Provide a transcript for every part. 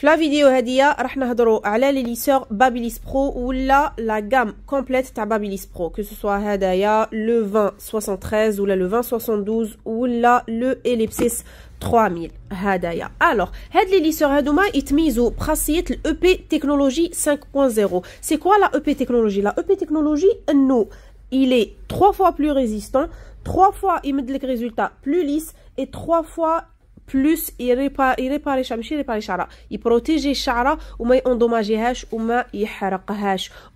La vidéo d'ia, rappelons-hat-dro, Pro ou la gamme complète de babilis Pro, que ce soit le 20 73 ou la le 20 72 ou le Ellipsis 3000 Alors, cet ellipseur est mis au principe l'EP technologie 5.0. C'est quoi l'EP technologie? L'EP technologie, non. Il est trois fois plus résistant, trois fois il me donne résultats plus lisses et trois fois plus il répare il répare les chara il protège les ou mais endommage les ou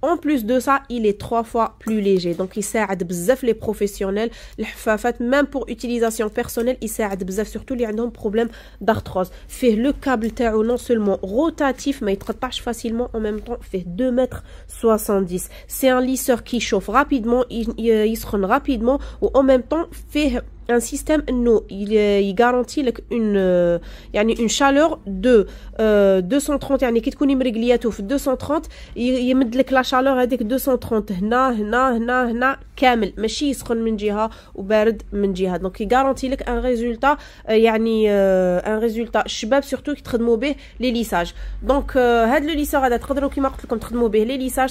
en plus de ça il est trois fois plus léger donc il sert à les professionnels même pour utilisation personnelle il sert à surtout les gens problème d'arthrose fait le câble terre non seulement rotatif mais il tâche facilement en même temps fait 2 mètres 70 c'est un lisseur qui chauffe rapidement il, se rapidement ou en même temps fait un système no il, garantit une euh, a une chaleur de 230 euh, yani qui 230 il, la chaleur hein, avec 230 donc il garantit un résultat euh, y a euh, un résultat surtout qui les lissages donc le comme les lissages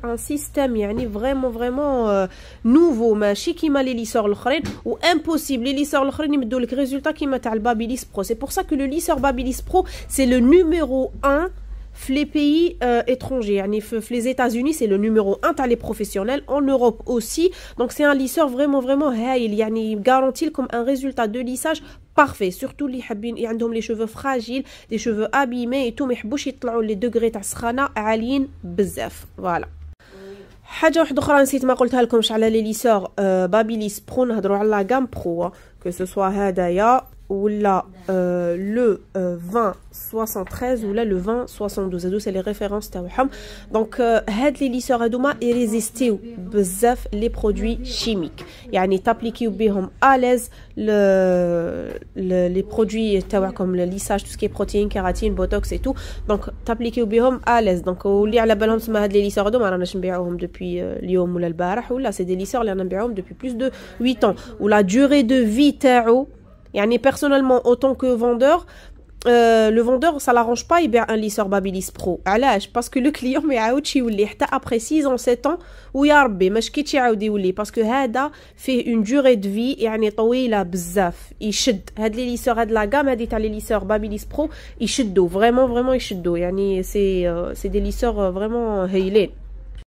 un système يعني vraiment vraiment euh, nouveau ماشي كيما لي le الاخرين ou impossible لي ليسور الاخرين يمدوا لك ريزولتا كيما تاع البابيليس pro. C'est pour ça que le lisseur babilis pro c'est le numéro 1 les pays euh, étrangers. les États-Unis, c'est le numéro 1 dans les professionnels. En Europe aussi. Donc, c'est un lisseur vraiment, vraiment il garantit comme un résultat de lissage parfait. Surtout les ont les cheveux fragiles, les cheveux abîmés et tout. Mais les degrés de srana, alin, Voilà. حاجه واحده اخرى نسيت ما قلتها لكمش على لي ليسور آه، بابيليس برو نهضروا على لا برو كو سوسوا هدايا Euh, euh, ou là le 20 73 ou là le 20 72 et c'est les références tawham donc euh, had les lisara douma et résister bzaf les produits chimiques yani au بهم à l'aise le, les produits tawham comme le lissage tout ce qui est protéines kératine botox et tout donc au بهم à l'aise donc ou li ala balhom sma had li lisara douma rana nbi'ouhom depuis hier ou la البارح ou là c'est des lisseurs li rana nbi'ouhom depuis plus de 8 ans ou la durée de vie tawham personnellement, autant que vendeur, euh, le vendeur, ça l'arrange pas, il bien un lisseur Babilis Pro. l'âge parce que le client, mais aouchi ou l'ihta, après 6 ans, 7 ans, ou yarbe, mais je kitchi aoudi ou parce que hada fait une durée de vie, et un étoi, il a bzaf, il chute Had les lisseurs, de la gamme, had les lisseurs Babilis Pro, il chute d'eau, vraiment, vraiment, il chute d'eau. c'est, euh, c'est des lisseurs euh, vraiment heilés.